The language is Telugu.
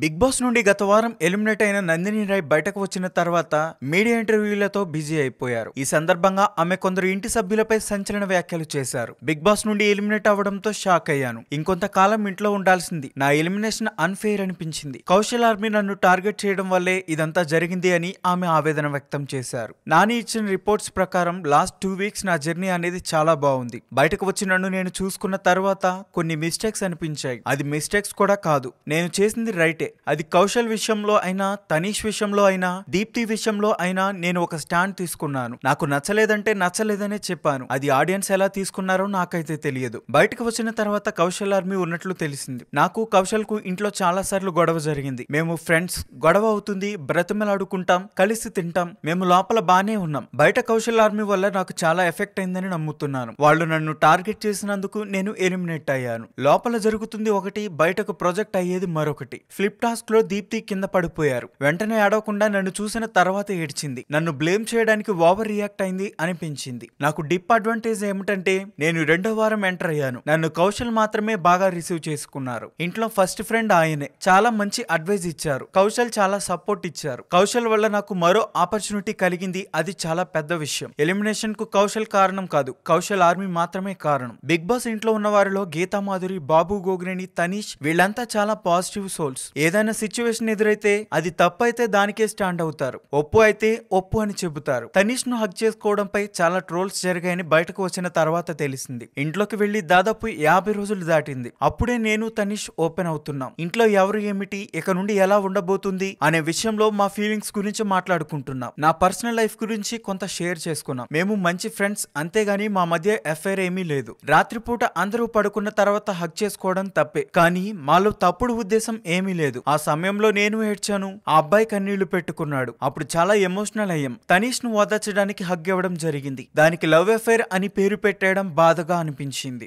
బిగ్ బాస్ నుండి గత వారం ఎలిమినేట్ అయిన నందిని రాయ్ బయటకు వచ్చిన తర్వాత మీడియా ఇంటర్వ్యూలతో బిజీ అయిపోయారు ఈ సందర్భంగా ఆమె కొందరు ఇంటి సభ్యులపై సంచలన వ్యాఖ్యలు చేశారు బిగ్ బాస్ నుండి ఎలిమినేట్ అవడంతో షాక్ అయ్యాను ఇంకొంతకాలం ఇంట్లో ఉండాల్సింది నా ఎలిమినేషన్ అన్ఫెయిర్ అనిపించింది కౌశల్ ఆర్మీ నన్ను టార్గెట్ చేయడం వల్లే ఇదంతా జరిగింది అని ఆమె ఆవేదన వ్యక్తం చేశారు నాని ఇచ్చిన రిపోర్ట్స్ ప్రకారం లాస్ట్ టూ వీక్స్ నా జర్నీ అనేది చాలా బాగుంది బయటకు వచ్చిన నన్ను నేను చూసుకున్న తర్వాత కొన్ని మిస్టేక్స్ అనిపించాయి అది మిస్టేక్స్ కూడా కాదు నేను చేసింది రైట్ క్లారిటీ అది కౌశల్ విషయంలో అయినా తనీష్ విషయంలో అయినా దీప్తి విషయంలో అయినా నేను ఒక స్టాండ్ తీసుకున్నాను నాకు నచ్చలేదంటే నచ్చలేదనే చెప్పాను అది ఆడియన్స్ ఎలా తీసుకున్నారో నాకైతే తెలియదు బయటకు వచ్చిన తర్వాత కౌశల్ ఆర్మీ ఉన్నట్లు తెలిసింది నాకు కౌశల్ కు ఇంట్లో చాలా సార్లు గొడవ జరిగింది మేము ఫ్రెండ్స్ గొడవ అవుతుంది బ్రతిమలాడుకుంటాం కలిసి తింటాం మేము లోపల బానే ఉన్నాం బయట కౌశల్ ఆర్మీ వల్ల నాకు చాలా ఎఫెక్ట్ అయిందని నమ్ముతున్నాను వాళ్ళు నన్ను టార్గెట్ చేసినందుకు నేను ఎలిమినేట్ అయ్యాను లోపల జరుగుతుంది ఒకటి బయటకు ప్రొజెక్ట్ అయ్యేది మరొకటి ఫిల్మ్ స్లిప్ టాస్క్ లో దీప్తి కింద పడిపోయారు వెంటనే ఆడవకుండా నన్ను చూసిన తర్వాత ఏడ్చింది నన్ను బ్లేమ్ చేయడానికి ఓవర్ రియాక్ట్ అయింది అనిపించింది నాకు డిప్ అడ్వాంటేజ్ ఏమిటంటే నేను రెండో వారం ఎంటర్ అయ్యాను నన్ను కౌశల్ మాత్రమే బాగా రిసీవ్ చేసుకున్నారు ఇంట్లో ఫస్ట్ ఫ్రెండ్ ఆయనే చాలా మంచి అడ్వైజ్ ఇచ్చారు కౌశల్ చాలా సపోర్ట్ ఇచ్చారు కౌశల్ వల్ల నాకు మరో ఆపర్చునిటీ కలిగింది అది చాలా పెద్ద విషయం ఎలిమినేషన్ కు కౌశల్ కారణం కాదు కౌశల్ ఆర్మీ మాత్రమే కారణం బిగ్ బాస్ ఇంట్లో ఉన్న వారిలో గీతామాధురి బాబు గోగ్రేణి తనీష్ వీళ్ళంతా చాలా పాజిటివ్ సోల్స్ ఏదైనా సిచ్యువేషన్ ఎదురైతే అది తప్పైతే దానికే స్టాండ్ అవుతారు ఒప్పు అయితే ఒప్పు అని చెబుతారు తనీష్ ను హక్ చేసుకోవడంపై చాలా ట్రోల్స్ జరిగాయని బయటకు వచ్చిన తర్వాత తెలిసింది ఇంట్లోకి వెళ్లి దాదాపు యాభై రోజులు దాటింది అప్పుడే నేను తనీష్ ఓపెన్ అవుతున్నాం ఇంట్లో ఎవరు ఏమిటి ఇక నుండి ఎలా ఉండబోతుంది అనే విషయంలో మా ఫీలింగ్స్ గురించి మాట్లాడుకుంటున్నాం నా పర్సనల్ లైఫ్ గురించి కొంత షేర్ చేసుకున్నాం మేము మంచి ఫ్రెండ్స్ అంతేగాని మా మధ్య ఎఫ్ఐఆర్ ఏమీ లేదు రాత్రిపూట అందరూ పడుకున్న తర్వాత హక్ చేసుకోవడం తప్పే కానీ మాలో తప్పుడు ఉద్దేశం ఏమీ లేదు లేదు ఆ సమయంలో నేను ఏడ్చాను ఆ అబ్బాయి కన్నీళ్లు పెట్టుకున్నాడు అప్పుడు చాలా ఎమోషనల్ అయ్యాం తనీష్ ను ఓదార్చడానికి హగ్ ఇవ్వడం జరిగింది దానికి లవ్ అఫైర్ అని పేరు పెట్టేయడం బాధగా అనిపించింది